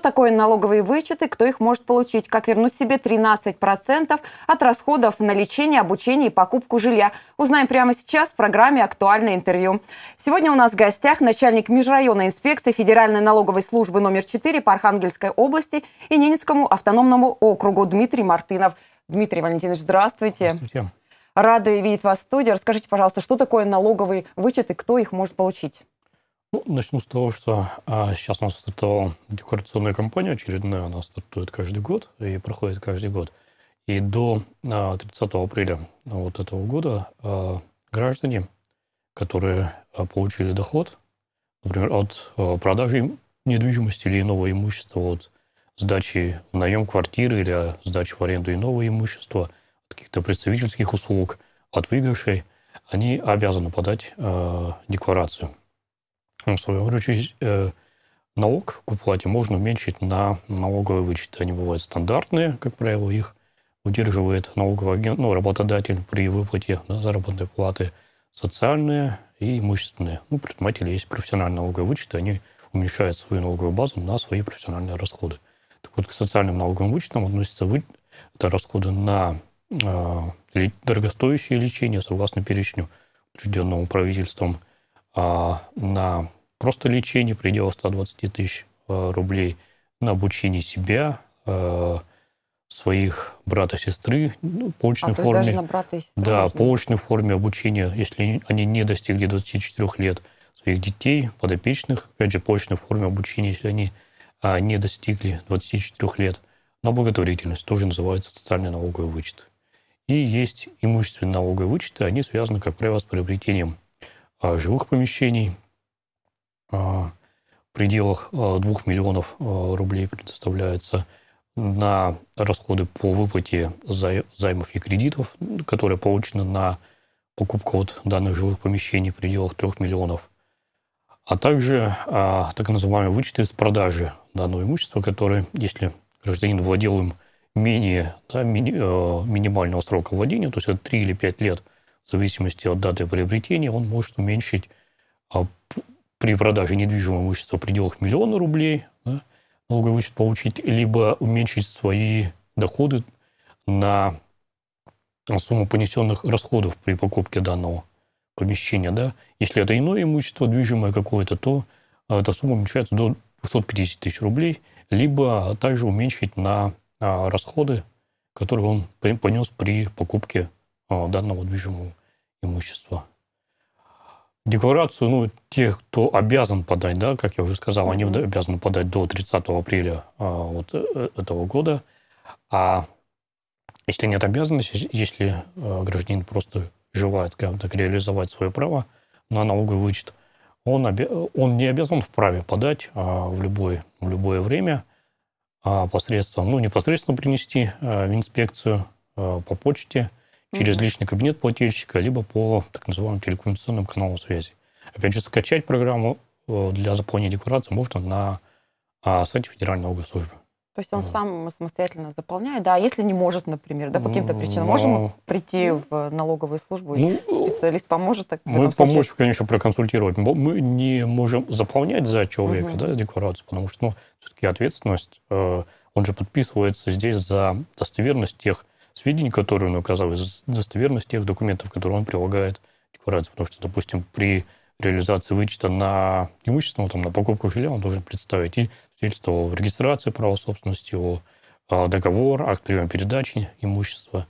Что такое налоговые вычеты, кто их может получить, как вернуть себе 13% от расходов на лечение, обучение и покупку жилья. Узнаем прямо сейчас в программе «Актуальное интервью». Сегодня у нас в гостях начальник межрайонной инспекции Федеральной налоговой службы номер 4 по Архангельской области и Ненецкому автономному округу Дмитрий Мартынов. Дмитрий Валентинович, здравствуйте. Здравствуйте. Рады видеть вас в студии. Расскажите, пожалуйста, что такое налоговый вычет и кто их может получить? Ну, начну с того, что а, сейчас у нас стартовала декорационная кампания очередная, она стартует каждый год и проходит каждый год. И до а, 30 апреля вот этого года а, граждане, которые а, получили доход, например, от а, продажи недвижимости или иного имущества, от сдачи в наем квартиры или сдачи в аренду иного имущества, от каких-то представительских услуг, от выигрышей, они обязаны подать а, декларацию ну, в свою очередь, э, налог к уплате можно уменьшить на налоговые вычеты. Они бывают стандартные, как правило, их удерживает налоговый агент, ну, работодатель при выплате да, заработной платы, социальные и имущественные. Ну, предприниматели есть профессиональные налоговые вычеты, они уменьшают свою налоговую базу на свои профессиональные расходы. Так вот, к социальным налоговым вычетам относятся вы... это расходы на э, дорогостоящее лечение согласно перечню, утвержденному правительством, а, на просто лечение предела 120 тысяч э, рублей, на обучение себя, э, своих брата сестры ну, по а, форме. на брата и сестру да, можно. по очной форме обучения, если они не достигли 24 лет своих детей, подопечных, опять же, по очной форме обучения, если они а, не достигли 24 лет. На благотворительность тоже называется социальный налоговый вычет. И есть имущественные налоговые вычеты, они связаны, как правило, с приобретением а, жилых помещений а, в пределах 2 а, миллионов рублей предоставляется на расходы по выплате займов и кредитов, которые получены на покупку вот данных жилых помещений в пределах 3 миллионов, а также так называемые вычеты с продажи данного имущества, которые, если гражданин владел им менее да, ми, э, минимального срока владения, то есть это 3 или 5 лет – зависимости от даты приобретения, он может уменьшить а, при продаже недвижимого имущества в пределах миллиона рублей да, налоговый вычет получить, либо уменьшить свои доходы на сумму понесенных расходов при покупке данного помещения. Да. Если это иное имущество, движимое какое-то, то а, эта сумма уменьшается до 250 тысяч рублей, либо также уменьшить на а, расходы, которые он понес при покупке данного движимого имущество Декларацию, ну, тех, кто обязан подать, да, как я уже сказал, они обязаны подать до 30 апреля а, вот э, этого года. А если нет обязанности, если э, гражданин просто желает, скажем так, реализовать свое право на налоговый вычет, он, обе... он не обязан вправе подать а, в, любой, в любое время а, посредством, ну, непосредственно принести а, в инспекцию а, по почте – через личный кабинет плательщика, либо по так называемым телекоммуникационным каналам связи. Опять же, скачать программу э, для заполнения декларации можно на а, сайте Федеральной налоговой службы. То есть он сам самостоятельно заполняет, да, если не может, например, да, по каким-то причинам, Но... можем а, прийти ну, в налоговую службу, и ну, специалист поможет? Так, мы поможем, конечно, проконсультировать. Мы не можем заполнять за человека да, декларацию, потому что, ну, все-таки ответственность, э, он же подписывается здесь за достоверность тех сведений, которые он указал, из достоверности тех документов, которые он прилагает к декларации. Потому что, допустим, при реализации вычета на имущество, там, на покупку жилья, он должен представить и свидетельство о регистрации права собственности, о, о а, договор, акт приема передачи имущества.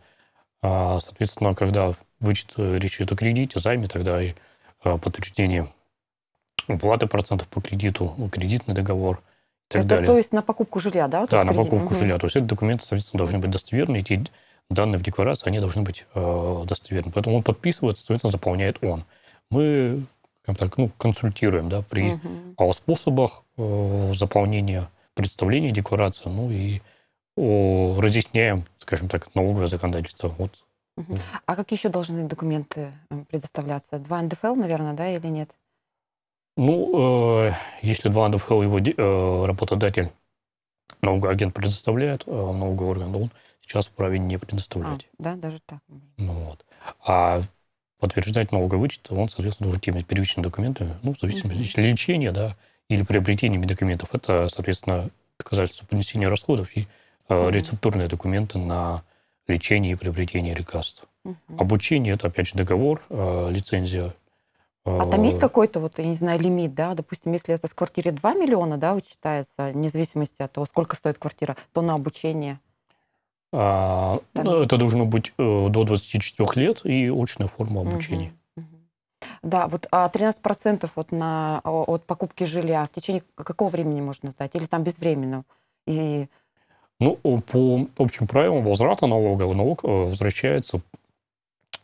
А, соответственно, когда вычет э, речь идет о кредите, займе, тогда и а, подтверждение уплаты процентов по кредиту, ну, кредитный договор и так это, далее. То есть на покупку жилья, да? Вот да, на кредит? покупку угу. жилья. То есть эти документы, соответственно, должны быть достоверны, и те данные в декларации, они должны быть э, достоверны. Поэтому он подписывает, соответственно, заполняет он. Мы как так, ну, консультируем да, при угу. о способах э, заполнения представления декларации, ну и о, разъясняем, скажем так, налоговое законодательство. Вот. А какие еще должны документы э, предоставляться? Два НДФЛ, наверное, да, или нет? Ну, э, если два НДФЛ его э, работодатель Налоговый агент предоставляет, а э, налоговый орган он сейчас вправе не предоставлять. А, да, даже так. Ну, вот. А подтверждать налоговый вычет он, соответственно, должен какими-то первичными документами, ну, в зависимости от лечения, да, или приобретения медикаментов. Это, соответственно, доказательство понесения расходов и э, рецептурные документы на лечение и приобретение лекарств. Обучение – это, опять же, договор, э, лицензия а там есть какой-то, вот, я не знаю, лимит, да? Допустим, если это с квартиры 2 миллиона, да, вычитается, вне зависимости от того, сколько стоит квартира, то на обучение? А, там... Ну, это должно быть э, до 24 лет и очная форма обучения. Да, вот а 13% вот на, от покупки жилья в течение какого времени можно сдать? Или там безвременно? И... Ну, по общим правилам возврата налога налог э, возвращается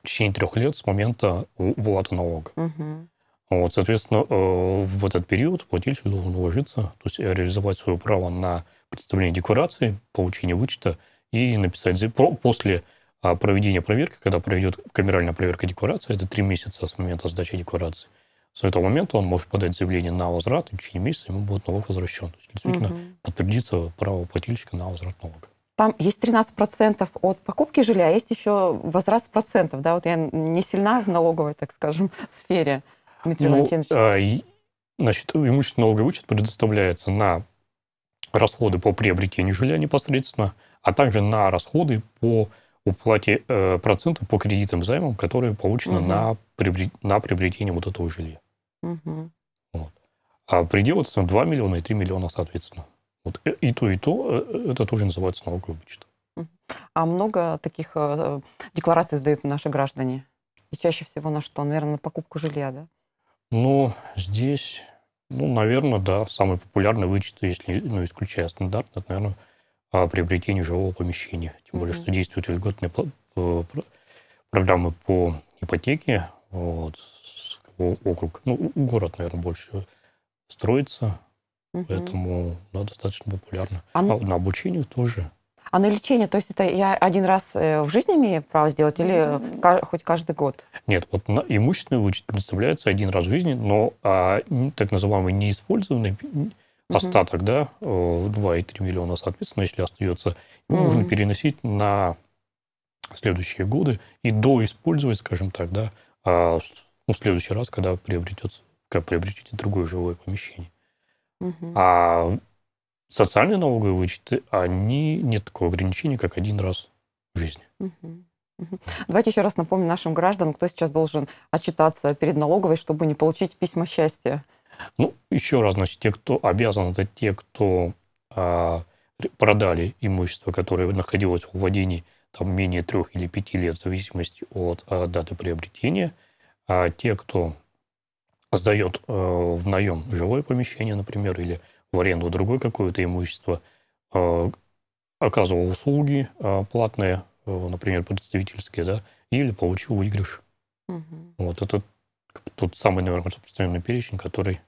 в течение трех лет с момента э, уплаты налога. Угу. Вот, соответственно, э, в этот период плательщик должен уложиться, то есть э, реализовать свое право на представление декларации, получение вычета и написать после а, проведения проверки, когда проведет камеральная проверка декларации, это три месяца с момента сдачи декларации. С этого момента он может подать заявление на возврат, и в течение месяца ему будет налог возвращен. То есть, действительно, угу. подтвердится право плательщика на возврат налога там есть 13% от покупки жилья, а есть еще возраст процентов, да, вот я не сильна в налоговой, так скажем, сфере, Дмитрий ну, Валентинович. А, значит, имущественный налоговый вычет предоставляется на расходы по приобретению жилья непосредственно, а также на расходы по уплате э, процентов по кредитам, займам, которые получены угу. на, приобрет, на приобретение вот этого жилья. Угу. Вот. А предел, 2 миллиона и 3 миллиона, соответственно. Вот э, и то, и то, э, э, это тоже называется налоговое вычетом. А много таких деклараций сдают наши граждане? И чаще всего на что? Наверное, на покупку жилья, да? Ну, здесь, ну, наверное, да. Самый популярный вычет, если, ну, исключая стандарт, это, наверное, а, приобретение жилого помещения. Тем более, mm-hmm. что действует льготная программа по ипотеке. Вот, округ, ну, город, наверное, больше строится. Угу. Поэтому да, достаточно популярно. А... а на обучение тоже. А на лечение, то есть это я один раз э, в жизни имею право сделать или хоть каждый год? Нет, вот на имущественный вычет представляется один раз в жизни, но а, так называемый неиспользованный остаток hmm остаток, да, 2,3 э, миллиона, соответственно, если остается, его mm-hmm. нужно переносить на следующие годы и доиспользовать, скажем так, да, а, ну, в следующий раз, когда приобретется, когда приобретете другое жилое помещение. Угу. А социальные налоговые вычеты, они нет такого ограничения, как один раз в жизни. Угу. Давайте еще раз напомним нашим гражданам, кто сейчас должен отчитаться перед налоговой, чтобы не получить письма счастья. Ну, еще раз, значит, те, кто обязан, это те, кто а, продали имущество, которое находилось в владении там, менее трех или пяти лет, в зависимости от а, даты приобретения. А те, кто сдает э, в наем жилое помещение, например, или в аренду другое какое-то имущество, э, оказывал услуги э, платные, э, например, представительские, да, или получил выигрыш. Угу. Вот это тот самый, наверное, распространенный перечень, который,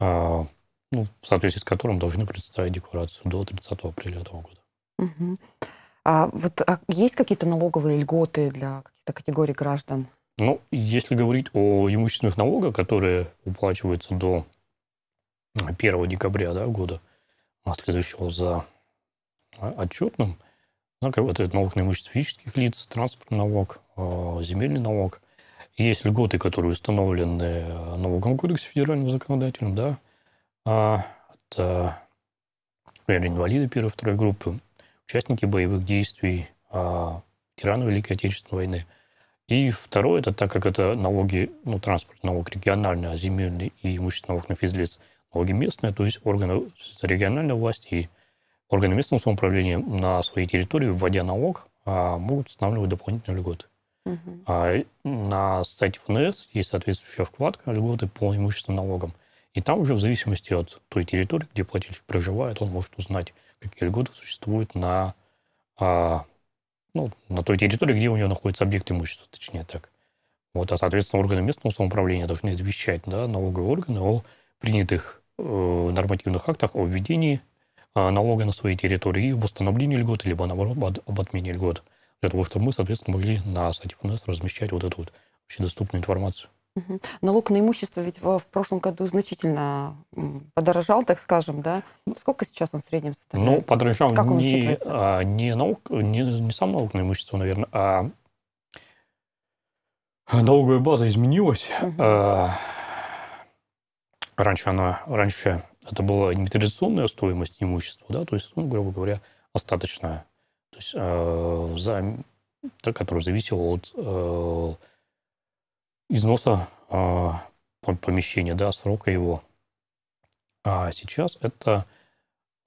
ну, в соответствии с которым должны представить декларацию до 30 апреля этого года. Угу. А вот а есть какие-то налоговые льготы для каких-то категорий граждан? Ну, если говорить о имущественных налогах, которые уплачиваются до 1 декабря да, года а следующего за а, отчетным, вот этот налог на имущество физических лиц, транспортный налог, а, земельный налог. Есть льготы, которые установлены э, налоговым кодексом федеральным законодателем, да, это, например, ну, инвалиды первой и второй группы, участники боевых действий, ветераны Великой Отечественной войны – и второе, это так как это налоги, ну, транспорт налог региональный, а земельный и имущественный налог на физлиц налоги местные, то есть органы региональной власти и органы местного самоуправления на своей территории, вводя налог, а, могут устанавливать дополнительные льготы. Угу. А на сайте ФНС есть соответствующая вкладка «Льготы по имущественным налогам». И там уже в зависимости от той территории, где плательщик проживает, он может узнать, какие льготы существуют на а, ну, на той территории, где у него находится объект имущества, точнее так. Вот, а, соответственно, органы местного самоуправления должны извещать да, налоговые органы о принятых э, нормативных актах о введении э, налога на своей территории и об установлении льгот, либо, наоборот, об, об отмене льгот, для того, чтобы мы, соответственно, могли на сайте ФНС размещать вот эту вот общедоступную информацию. Угу. Налог на имущество ведь в, в прошлом году значительно подорожал, так скажем, да? Сколько сейчас он в среднем составляет? Ну, подорожал как не, а, не, налог, не, не сам налог на имущество, наверное, а налоговая база изменилась. Угу. А, раньше, она, раньше это была инвентаризационная стоимость имущества, да, то есть, ну, грубо говоря, остаточная, то есть, э, а, за, та, которая зависела от... Э, износа а, помещения, да, срока его. А сейчас это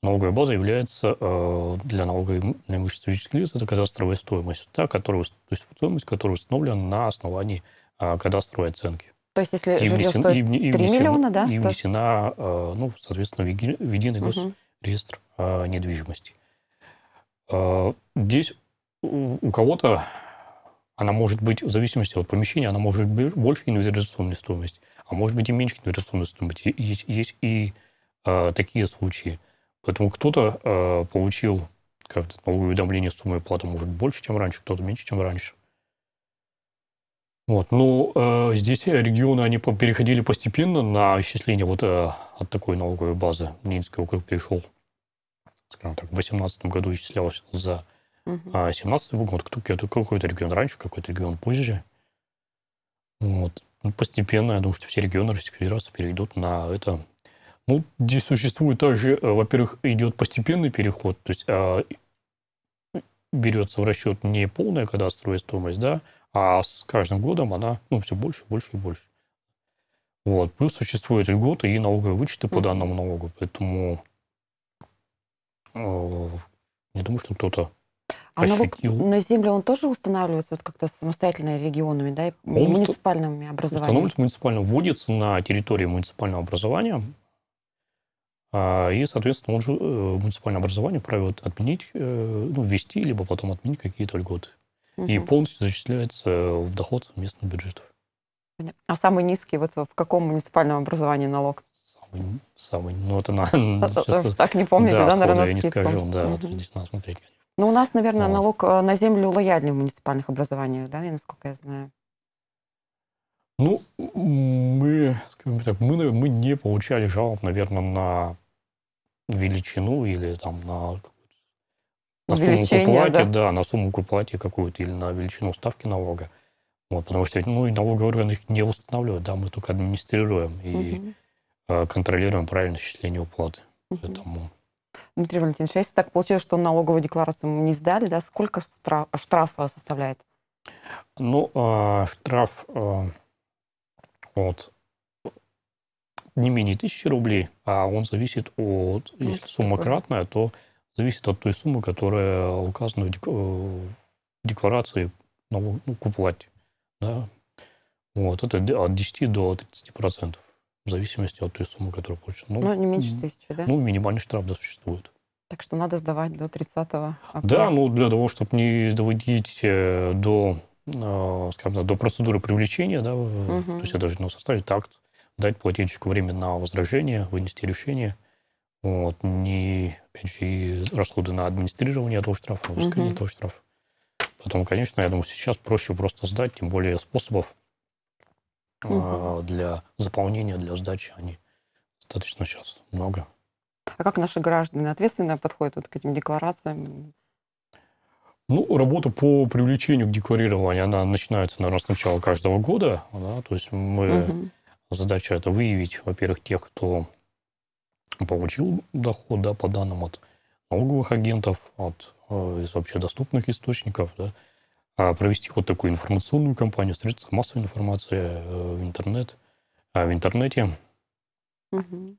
налоговая база является э, для налоговой на имущество физических лиц это кадастровая стоимость, та, которая, то есть стоимость, которая установлена на основании а, кадастровой оценки. То есть если и внесен, стоит и, 3 и внесен, миллиона, да? И внесена, то... Э, ну, соответственно, в единый угу. госреестр э, недвижимости. Здесь у кого-то она может быть, в зависимости от помещения, она может быть больше инвестиционной стоимости, а может быть и меньше инвестиционной стоимости. Есть, есть и э, такие случаи. Поэтому кто-то э, получил как новое уведомление суммы оплаты может больше, чем раньше, кто-то меньше, чем раньше. Вот. Но ну, э, а, здесь регионы они переходили постепенно на исчисление вот э, от такой налоговой базы. Ненецкий округ перешел, скажем так, в 2018 году исчислялось за Угу. А 17 кто какой-то регион раньше, какой-то регион позже. Вот. Ну, постепенно, я думаю, что все регионы Российской Федерации перейдут на это. Ну, здесь существует также, э, во-первых, идет постепенный переход, то есть а, берется в расчет не полная кадастровая стоимость, да, а с каждым годом она ну, все больше, больше и больше. Вот. Плюс существуют льготы и налоговые вычеты по данному налогу, поэтому э, не думаю, что кто-то ощутил. А налог на землю он тоже устанавливается вот как-то самостоятельно регионами, да, и он муниципальными уст... образованиями? Устанавливается муниципально, вводится на территории муниципального образования, а, и, соответственно, он же э, муниципальное образование вправе отменить, э, ну, ввести, либо потом отменить какие-то льготы. Угу. И полностью зачисляется в доход местных бюджетов. А самый низкий вот в каком муниципальном образовании налог? Самый, самый ну, это на... Так не помните, да, наверное, я не скажу, да, вот надо смотреть, конечно. Ну, у нас, наверное, вот. налог э, на землю лояльный в муниципальных образованиях, да, насколько я знаю. Ну, мы, скажем так, мы, мы не получали жалоб, наверное, на величину или там на, на сумму к да. да, на сумму к уплате какую-то или на величину ставки налога. Вот, потому что ну, и налоговый орган их не устанавливает, да, мы только администрируем и угу. контролируем правильное счисление уплаты. Угу. Поэтому Дмитрий Валентинович, а если так получилось, что налоговую декларацию мы не сдали, да, сколько штраф, штраф составляет? Ну, э, штраф э, от не менее тысячи рублей, а он зависит от, ну, если типа сумма кратная, то зависит от той суммы, которая указана в декларации налог, ну, к уплате. Да? Вот, это от 10 до 30 процентов в зависимости от той суммы, которую получен. Ну, Но ну, не меньше тысячи, да? Ну, минимальный штраф, да, существует. Так что надо сдавать до 30 апреля. Да, ну, для того, чтобы не доводить э, до, э, скажем так, до процедуры привлечения, да, угу. то есть я должен ну, составить акт, дать плательщику время на возражение, вынести решение, вот, не, опять же, и расходы на администрирование этого штрафа, на взыскание угу. этого штрафа. Потом, конечно, я думаю, сейчас проще просто сдать, тем более способов угу. для заполнения, для сдачи, они достаточно сейчас много. А как наши граждане ответственно подходят вот к этим декларациям? Ну, работа по привлечению к декларированию, она начинается, наверное, с начала каждого года. Да? То есть мы... Угу. Задача это выявить, во-первых, тех, кто получил доход да, по данным от налоговых агентов, от, э, из вообще доступных источников, да, а, провести вот такую информационную кампанию, средства массовой информации э, в, интернет, а, в интернете, угу.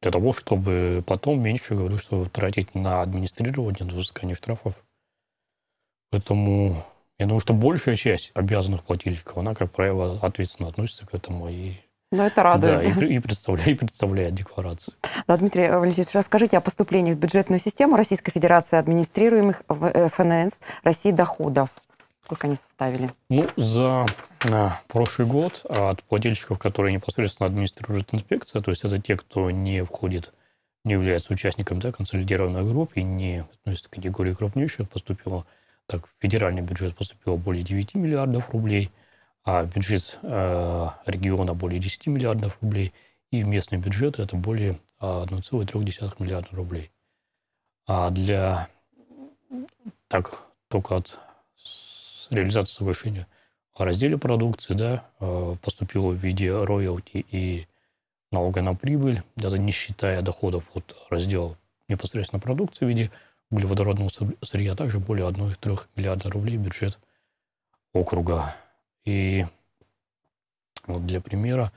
для того, чтобы потом меньше, говорю, что тратить на администрирование, на взыскание штрафов. Поэтому я думаю, что большая часть обязанных плательщиков, она, как правило, ответственно относится к этому и но ну, это радует. Да, И, и, представляет, и представляет декларацию. Да, Дмитрий Валентинович, расскажите о поступлении в бюджетную систему Российской Федерации администрируемых э, ФНС России доходов сколько они составили? Ну, за на э, прошлый год от плательщиков, которые непосредственно администрирует инспекция, то есть это те, кто не входит, не является участником да, консолидированной группы и не относится к категории крупнейших, поступило так, федеральный бюджет поступило более 9 миллиардов рублей, а бюджет э, региона более 10 миллиардов рублей, и в местный бюджет это более 1,3 э, миллиарда рублей. А для так, только от реализация соглашения о разделе продукции да, э, поступила в виде роялти и налога на прибыль, это не считая доходов от раздела непосредственно продукции в виде углеводородного сырья, а также более 1,3 миллиарда рублей бюджет округа. И вот для примера,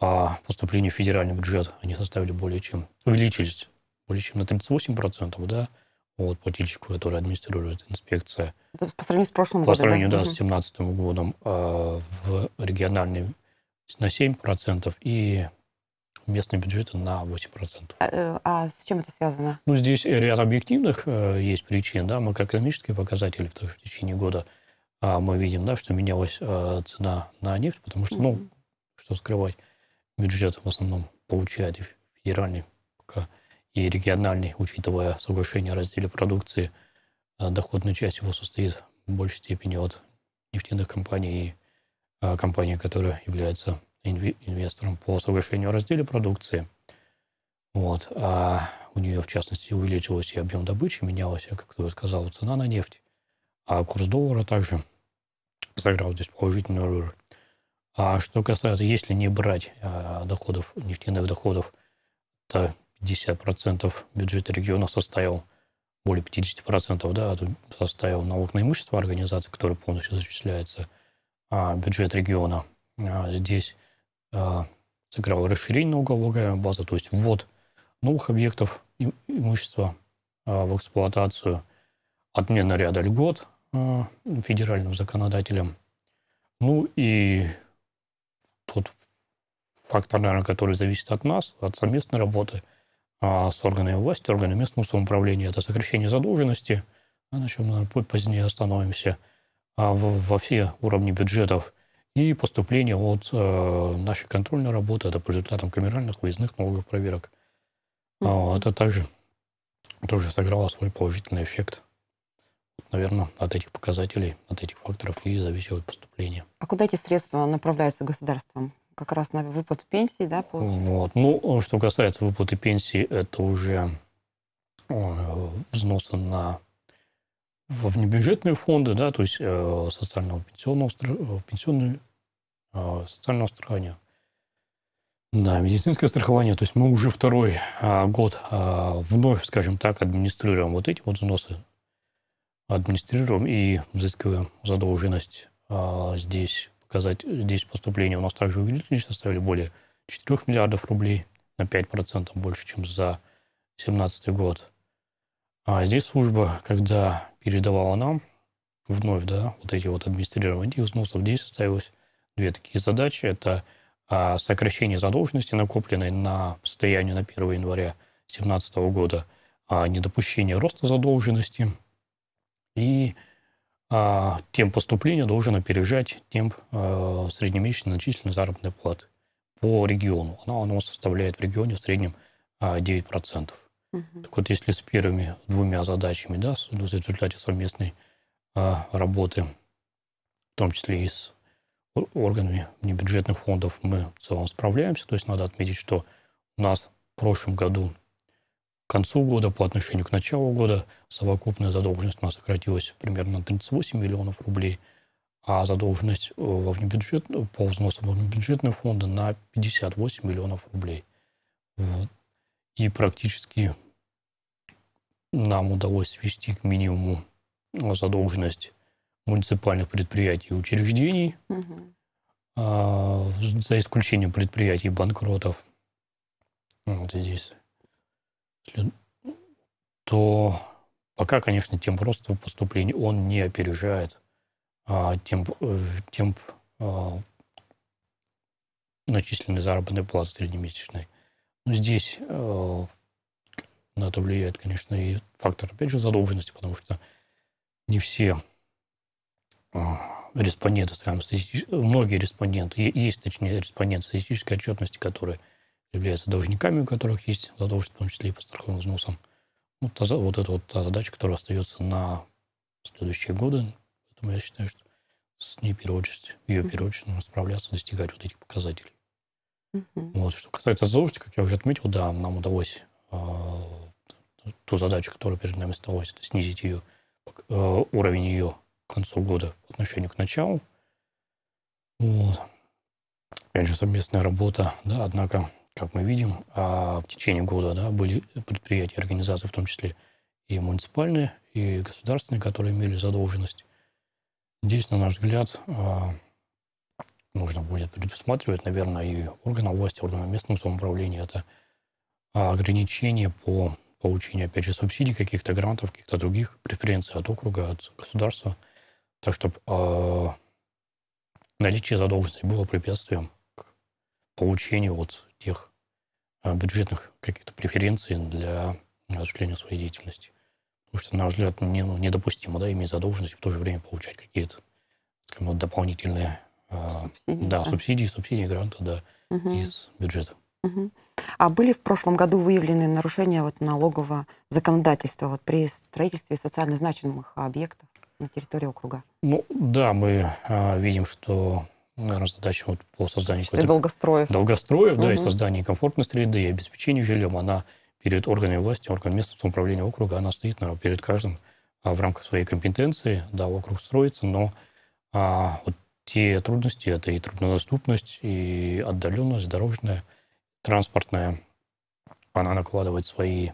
а поступление в федеральный бюджет они составили более чем, увеличились более чем на 38%, да, вот, плательщику, который администрирует инспекция. Это по сравнению с прошлым годом? По сравнению, да, да угу. с 2017 годом э, в региональный на 7% и местные бюджеты на 8%. А, э, а с чем это связано? Ну, здесь ряд объективных э, есть причин. Да, макроэкономические показатели в течение года э, мы видим, да, что менялась э, цена на нефть, потому что, mm-hmm. ну, что скрывать, бюджет в основном получает федеральный и региональный, учитывая соглашение о разделе продукции, э, доходная часть его состоит в большей степени от нефтяных компаний и э, компаний, которая является инвестором по соглашению о разделе продукции. Вот. А у нее, в частности, увеличилась и объем добычи, менялась, как я сказал, цена на нефть. А курс доллара также сыграл здесь положительную роль. А что касается, если не брать а, доходов, нефтяных доходов, то 50% бюджета региона составил, более 50% да, а составил налог на имущество организации, который полностью зачисляется, а бюджет региона а здесь а, сыграло расширение налоговой базы, то есть ввод новых объектов имущества а, в эксплуатацию, отмена ряда льгот а, федеральным законодателем, ну и тот фактор, наверное, который зависит от нас, от совместной работы – а с органами власти, органами местного самоуправления. Это сокращение задолженности, а на чем мы позднее остановимся, а во все уровни бюджетов. И поступление от э, нашей контрольной работы, это по результатам камеральных выездных налоговых проверок. Это также тоже сыграло свой положительный эффект. Наверное, от этих показателей, от этих факторов и зависело поступление. А куда эти средства направляются государством? как раз на выплату пенсии, да, получается? Вот. Ну, что касается выплаты пенсии, это уже э, взносы на в внебюджетные фонды, да, то есть э, социального пенсионного, э, пенсионного э, социального страхования. Да, медицинское страхование, то есть мы уже второй а, год а, вновь, скажем так, администрируем вот эти вот взносы, администрируем и взыскиваем задолженность а, здесь сказать, э, здесь поступления у нас также увеличились, составили более 4 миллиардов рублей, на 5% больше, чем за 2017 год. А здесь служба, когда передавала нам вновь, да, вот эти вот администрирование этих взносов, здесь составилось две такие задачи. Это а, сокращение задолженности, накопленной на состояние на 1 января 2017 года, а, недопущение роста задолженности и а темп поступления должен опережать темп э, среднемесячной начисленной заработной платы по региону. Она у нас составляет в регионе в среднем э, 9%. Угу. Так вот, если с первыми двумя задачами, да, в результате совместной э, работы, в том числе и с органами небюджетных фондов, мы в целом справляемся. То есть надо отметить, что у нас в прошлом году концу года по отношению к началу года совокупная задолженность у нас сократилась примерно на 38 миллионов рублей, а задолженность э, во внебюджет, ну, по взносам во внебюджетные фонды на 58 миллионов рублей. Вот. И практически нам удалось свести к минимуму э, задолженность муниципальных предприятий и учреждений, угу. а, за исключением предприятий банкротов. Вот здесь то пока, конечно, темп роста поступлений, он не опережает а, темп, э, темп а, начисленной заработной платы среднемесячной. Но здесь а, на это влияет, конечно, и фактор, опять же, задолженности, потому что не все а, респонденты, скажем, многие респонденты, есть, точнее, респонденты статистической отчетности, которые – являются должниками, у которых есть задолженность, в том числе и по страховым взносам. Ну, вот, та, вот это вот та задача, которая остается на следующие годы. Поэтому я считаю, что с ней переводчесть, ее переводчесть нужно справляться, достигать вот этих показателей. Угу. Uh-huh. Вот. Что касается задолженности, как я уже отметил, да, нам удалось э, ту задачу, которая перед нами осталась, это снизить ее, э, уровень ее к концу года по отношению к началу. Вот. Опять же, совместная работа, да, однако как мы видим, а в течение года да, были предприятия, организации, в том числе и муниципальные, и государственные, которые имели задолженность. Здесь, на наш взгляд, а, нужно будет предусматривать, наверное, и органам власти, органам местного самоуправления. Это а, ограничение по получению, опять же, субсидий, каких-то грантов, каких-то других преференций от округа, от государства, так чтобы а, наличие задолженности было препятствием получению вот тех э, бюджетных каких-то преференций для осуществления своей деятельности. Потому что, на наш взгляд, не, ну, недопустимо да, иметь задолженность и в то же время получать какие-то скажем, вот, дополнительные э, субсидии, да, да. субсидии, субсидии, гранты да, угу. из бюджета. Угу. А были в прошлом году выявлены нарушения вот налогового законодательства вот при строительстве социально значимых объектов на территории округа? Ну да, мы а, видим, что ну, наверное, задача вот по созданию какой-то... Долгостроев. Долгостроев, угу. да, и создание комфортной среды, и обеспечение жильем, она перед органами власти, органами местного управления округа, она стоит, наверное, перед каждым а, в рамках своей компетенции, да, округ строится, но а, вот те трудности, это и труднодоступность, и отдаленность дорожная, транспортная, она накладывает свои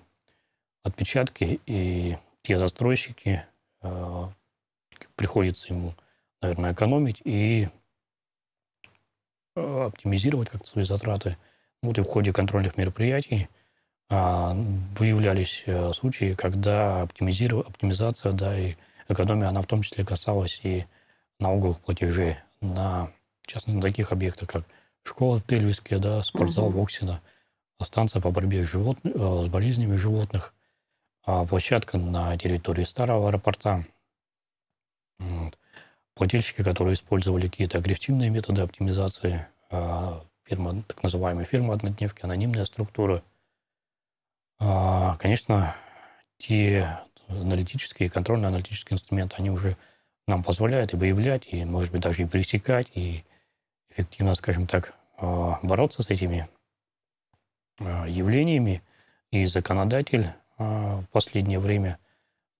отпечатки, и те застройщики э, приходится ему, наверное, экономить и оптимизировать как-то свои затраты. Вот и в ходе контрольных мероприятий а, выявлялись э, случаи, когда оптимизиров оптимизация, да, и экономия, она в том числе касалась и налоговых платежей на, частно на таких объектах, как школа в Тельвиске, да, спортзал угу. Воксина, станция по борьбе с, живот... Э, с болезнями животных, а, площадка на территории старого аэропорта. Вот плательщики, которые использовали какие-то агрессивные методы оптимизации, а, фирма, так называемая фирмы однодневки, анонимная структура. А, конечно, те аналитические и контрольно-аналитические инструменты, они уже нам позволяют и выявлять, и, может быть, даже и пресекать, и эффективно, скажем так, а, бороться с этими явлениями. И законодатель в последнее время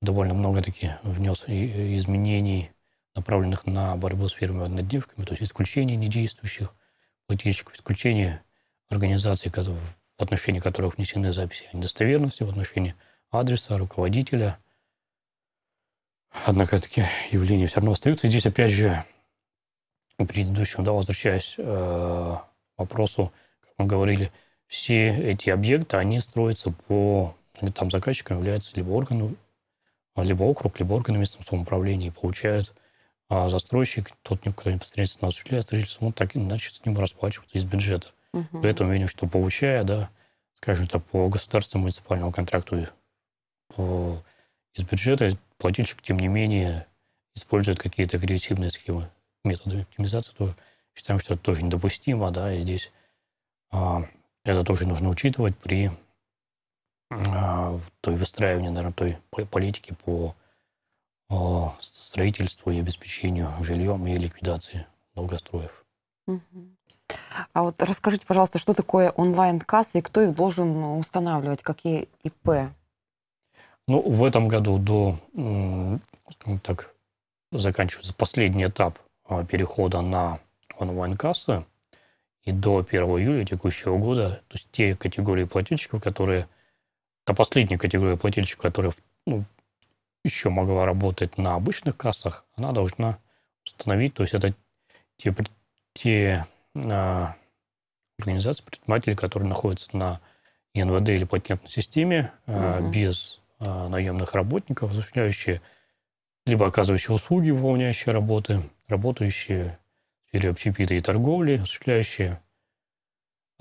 довольно много таки внес изменений направленных на борьбу с первыми однодневками, то есть исключение недействующих плательщиков, исключение организаций, в отношении которых внесены записи о недостоверности, в отношении адреса, руководителя. Однако такие явления все равно остаются. Здесь, опять же, к предыдущему, да, возвращаясь э, к вопросу, как мы говорили, все эти объекты, они строятся по... Там заказчиком является либо орган, либо округ, либо органы местного самоуправления и получают а застройщик, тот, кто непосредственно осуществляет строительство, он так и иначе с ним расплачивается из бюджета. Угу. Uh -huh. Поэтому видим, что получая, да, скажем так, по государственному муниципальному контракту по, из бюджета, плательщик, тем не менее, использует какие-то агрессивные схемы, методы оптимизации, то считаем, что это тоже недопустимо, да, и здесь а, это тоже нужно учитывать при а, той выстраивании, наверное, той политики по строительству и обеспечению жильем и ликвидации долгостроев. А вот расскажите, пожалуйста, что такое онлайн-кассы и кто их должен устанавливать, какие ИП? Ну, в этом году до, так, заканчивается последний этап а, перехода на онлайн-кассы. И до 1 июля текущего года, то есть те категории плательщиков, которые, та последняя категория плательщиков, которые ну, еще могла работать на обычных кассах, она должна установить, то есть это те, те э, организации, предприниматели, которые находятся на НВД или патентной системе э, угу. без э, наемных работников, осуществляющие либо оказывающие услуги, выполняющие работы, работающие в сфере общепита и торговли, осуществляющие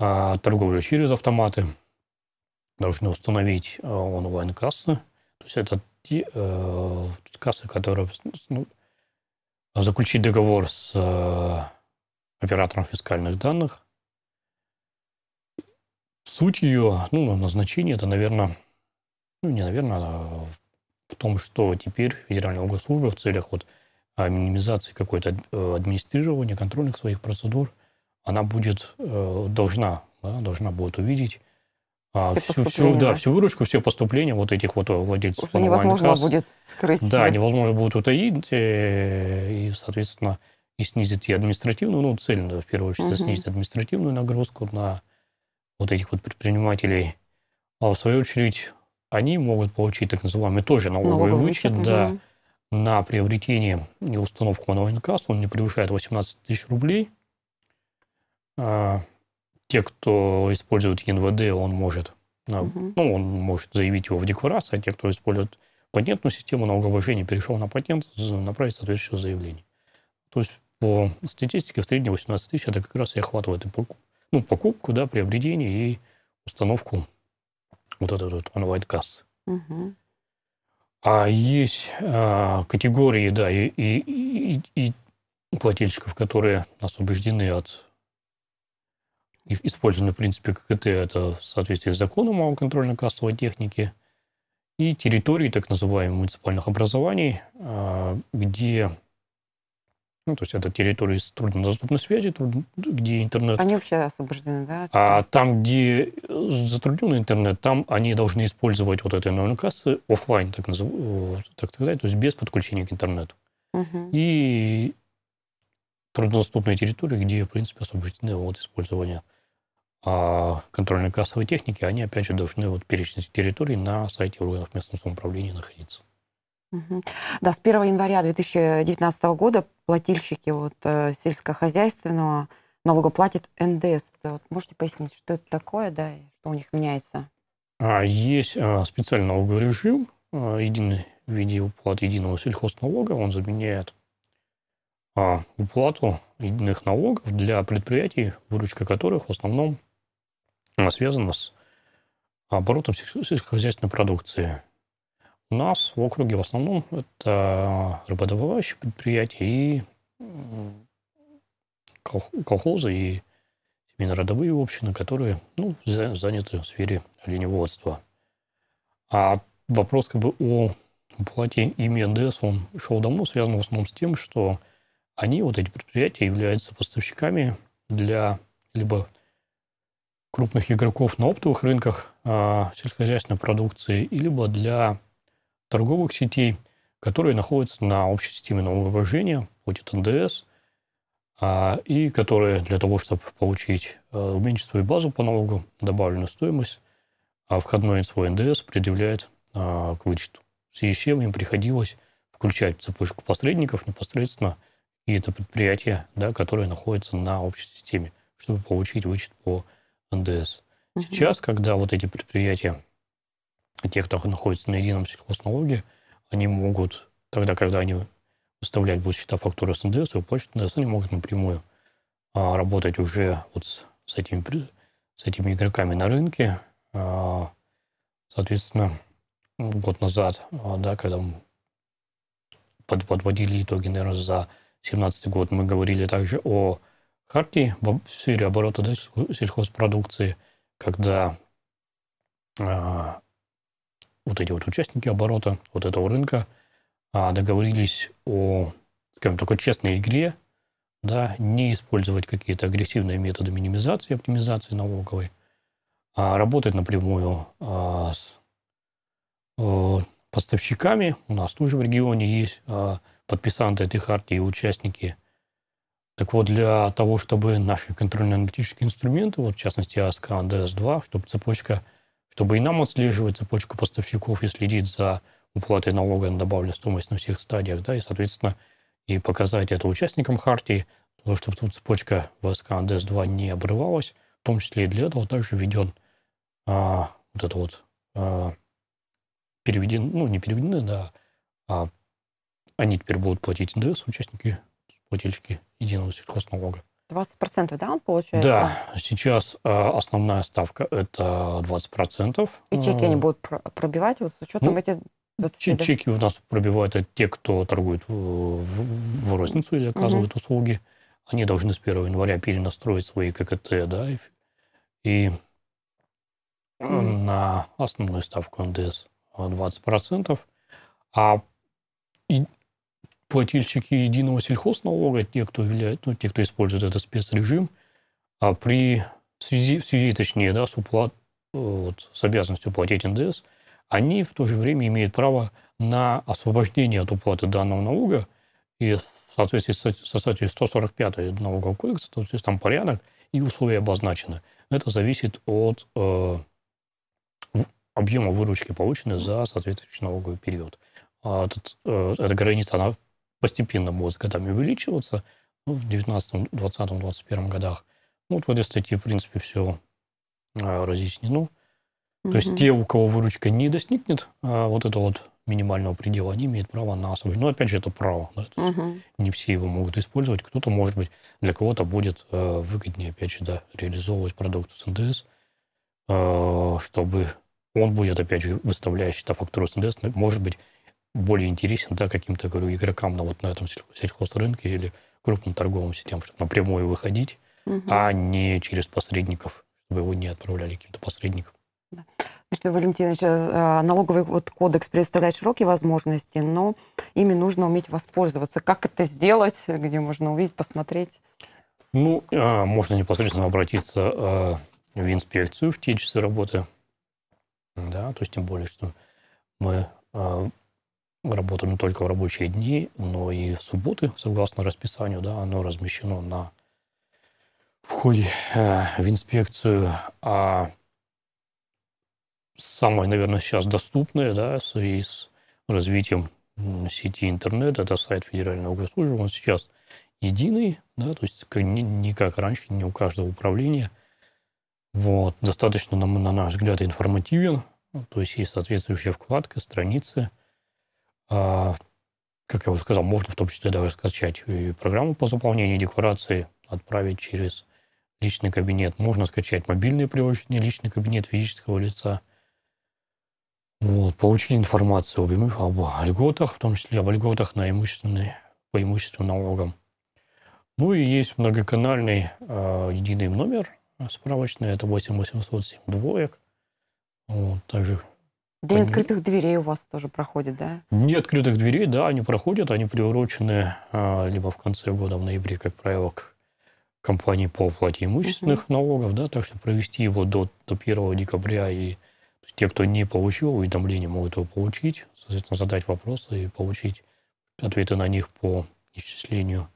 э, торговлю через автоматы, должны установить э, онлайн-кассы. То есть это провести э, кассы, которые ну, заключить договор с э, оператором фискальных данных. Суть ее, ну, назначение, это, наверное, ну, не наверное, а в том, что теперь Федеральная госслужба в целях вот а, минимизации какой-то э, администрирования, контрольных своих процедур, она будет, э, должна, да, должна будет увидеть а все, все, да, всю выручку, все поступления вот этих вот э, владельцев. Уже невозможно касс, будет скрыть. Да, невозможно будет утаить э, и, соответственно, и снизить и административную, ну, цельно, в первую очередь, угу. снизить административную нагрузку на вот этих вот предпринимателей. А в свою очередь они могут получить так называемый тоже налоговый, налоговый вычет, вычет да, на приобретение и установку онлайн-касс. Он не превышает 18 тысяч рублей. А, те, кто использует ЕНВД, он может, угу. ну, он может заявить его в декларации, а те, кто использует патентную систему, на уже вообще перешел на патент, направить соответствующее заявление. То есть по статистике в среднем 18 тысяч это как раз и охватывает и покупку, ну, покупку, да, приобретение и установку вот этот вот онлайн-кассы. Угу. А есть а, категории, да, и, и, и, и плательщиков, которые освобождены от их использованы, в принципе, ККТ, это в соответствии с законом о контрольно-кассовой технике, и территории так называемых муниципальных образований, а, где ну, то есть это территории с труднодоступной связи, где интернет... Они вообще освобождены, да? А там, где затруднен интернет, там они должны использовать вот этой номенклации офлайн, так, назов... Э, так сказать, то есть без подключения к интернету. Угу. И труднодоступные территории, где, в принципе, освобождены от использования а контрольно-кассовой техники, они, опять же, должны вот перечень территорий на сайте органов местного самоуправления находиться. Да, с 1 января 2019 года плательщики вот, э, сельскохозяйственного налога платят НДС. Вот можете пояснить, что это такое, да, и что у них меняется? А, есть а, специальный налоговый режим, а, единый в виде уплаты единого сельхозналога, он заменяет уплату единых налогов для предприятий, выручка которых в основном она связана с оборотом сельскохозяйственной продукции. У нас в округе в основном это рыбодобывающие предприятия и колхозы и семейно-родовые общины, которые ну, заняты в сфере оленеводства. А вопрос как бы о плате ими НДС, он шел давно, связан в основном с тем, что они, вот эти предприятия, являются поставщиками для либо крупных игроков на оптовых рынках э, сельскохозяйственной продукции, либо для торговых сетей, которые находятся на общей системе налогообложения, платят НДС, э, и которые для того, чтобы получить, э, уменьшить свою базу по налогу, добавленную стоимость, а входной свой НДС предъявляет э, к вычету. В связи с чем им приходилось включать цепочку посредников непосредственно и это предприятие, да, которое находится на общей системе, чтобы получить вычет по НДС. Сейчас, когда вот эти предприятия, те, кто находится на едином сельхозналоге, они могут, тогда, когда они выставлять будут счета фактуры с НДС, выплачивать НДС, они могут напрямую а, работать уже вот с, с, этими, с этими игроками на рынке. А, соответственно, год назад, а, да, когда мы под, подводили итоги, наверное, за 2017 год, мы говорили также о Харки в сфере оборота да, сельхозпродукции, когда э, вот эти вот участники оборота вот этого рынка э, договорились о, скажем, такой честной игре, да, не использовать какие-то агрессивные методы минимизации, оптимизации налоговой, а работать напрямую а, с а, поставщиками. У нас тоже в регионе есть а, подписанты этой хартии и участники – так вот, для того, чтобы наши контрольно-аналитические инструменты, вот в частности АСК, ДС-2, чтобы цепочка, чтобы и нам отслеживать цепочку поставщиков и следить за уплатой налога на добавленную стоимость на всех стадиях, да, и, соответственно, и показать это участникам хартии, чтобы тут цепочка в АСК, ДС-2 не обрывалась, в том числе и для этого также введен а, вот это вот а, переведен, ну, не переведены, да, а они теперь будут платить НДС, участники плательщики единого сельхозналога. 20%, да, он получается? Да, сейчас э, основная ставка это 20%. И чеки они будут пробивать вот, с учетом ну, этих 20... Чеки у нас пробивают это те, кто торгует в, в розницу или оказывает угу. услуги. Они должны с 1 января перенастроить свои ККТ, да, и, и угу. на основную ставку НДС 20%. А и плательщики единого сельхозналога, те, кто являет, ну, те, кто использует этот спецрежим, а при в связи, в связи точнее, да, с уплат, э, вот, с обязанностью платить НДС, они в то же время имеют право на освобождение от уплаты данного налога, и в соответствии со статьей 145 налогового кодекса, то есть там порядок и условия обозначены. Это зависит от э, объема выручки, полученной за соответствующий налоговый период. А этот, э, эта граница, она постепенно будет с годами увеличиваться, ну, в 19, 20, 21 годах. Ну, вот в этой статье, в принципе, все а, разъяснено. То mm есть те, у кого выручка не достигнет а, вот этого вот минимального предела, они имеют право на освобождение. Но опять же, это право. Да? То Не все его могут использовать. Кто-то, может быть, для кого-то будет а, выгоднее, опять же, да, реализовывать продукт с НДС, а, чтобы он будет, опять же, выставляя счета фактуру с НДС, может быть, более интересен да, каким-то, говорю, игрокам на, вот, на этом сельхозрынке или крупным торговым сетям, чтобы напрямую выходить, угу. а не через посредников, чтобы его не отправляли каким-то посредникам. Да. Виктор Валентинович, а, налоговый вот кодекс предоставляет широкие возможности, но ими нужно уметь воспользоваться. Как это сделать? Где можно увидеть, посмотреть? Ну, а, можно непосредственно обратиться а, в инспекцию в те часы работы. Да, то есть тем более, что мы работаем не только в рабочие дни, но и в субботы, согласно расписанию, да, оно размещено на входе э, в инспекцию. А самое, наверное, сейчас доступное, да, в связи с развитием сети интернет, это сайт Федерального госслужбы, он сейчас единый, да, то есть не, не как раньше, не у каждого управления. Вот, достаточно, на, на наш взгляд, информативен, то есть есть соответствующая вкладка, страницы – а, как я уже сказал, можно в том числе даже скачать и программу по заполнению декларации, отправить через личный кабинет. Можно скачать мобильное приложение, личный кабинет физического лица. Вот, получить информацию об, об льготах, в том числе об льготах на имущественные по имущественным налогам. Ну и есть многоканальный э, единый номер справочный, это 8807 двоек. Вот, также День Они... открытых дверей у вас тоже проходит, да? Дни открытых дверей, да, они проходят, они приурочены а, либо в конце года, в ноябре, как правило, к кампании по оплате имущественных угу. налогов, да, так что провести его до, до 1 декабря и те, кто не получил уведомление, могут его получить, соответственно, задать вопросы и получить ответы на них по исчислению.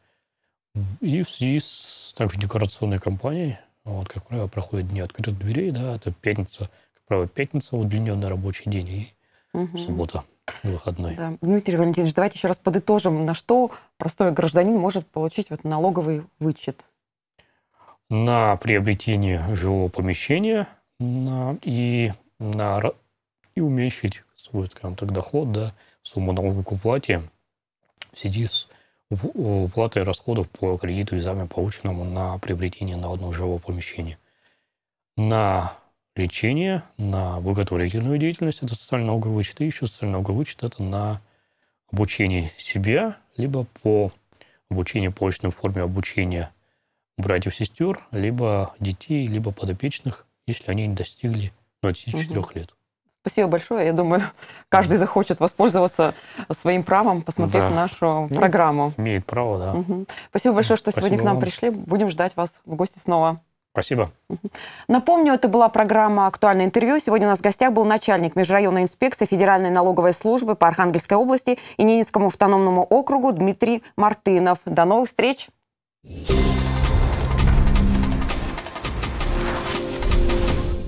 И в связи с также декорационной кампанией, вот, как правило, проходят дни открытых дверей, да, это пятница, правда, пятница, удлиненный рабочий день и угу. суббота выходной. Да. Дмитрий Валентинович, давайте еще раз подытожим, на что простой гражданин может получить вот налоговый вычет? На приобретение жилого помещения на, и, на, и уменьшить свой, скажем так, доход, да, сумму налога к уплате в связи с уплатой расходов по кредиту и займу, полученному на приобретение на одно жилого помещения. На лечение, на благотворительную деятельность, это социальный налоговый вычет, и еще социальный налоговый вычет – это на обучение себя, либо по обучению по очной форме обучения братьев, сестер, либо детей, либо подопечных, если они не достигли 24 угу. лет. Спасибо большое. Я думаю, каждый захочет воспользоваться своим правом, посмотрев да. нашу ну, программу. Имеет право, да. Угу. Спасибо большое, что Спасибо сегодня к нам пришли. Будем ждать вас в гости снова. Спасибо. Напомню, это была программа «Актуальное интервью». Сегодня у нас в гостях был начальник Межрайонной инспекции Федеральной налоговой службы по Архангельской области и Ненецкому автономному округу Дмитрий Мартынов. До новых встреч! Thank you.